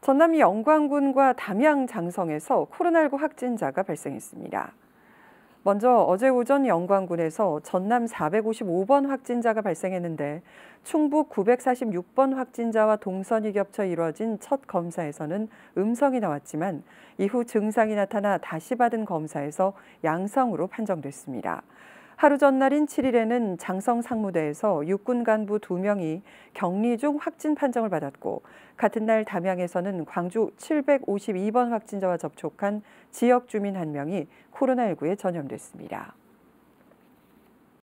전남 영광군과 담양 장성에서 코로나19 확진자가 발생했습니다. 먼저 어제 오전 영광군에서 전남 455번 확진자가 발생했는데 충북 946번 확진자와 동선이 겹쳐 이루어진 첫 검사에서는 음성이 나왔지만 이후 증상이 나타나 다시 받은 검사에서 양성으로 판정됐습니다. 하루 전날인 7일에는 장성 상무대에서 육군 간부 2명이 격리 중 확진 판정을 받았고 같은 날 담양에서는 광주 752번 확진자와 접촉한 지역 주민 1명이 코로나19에 전염됐습니다.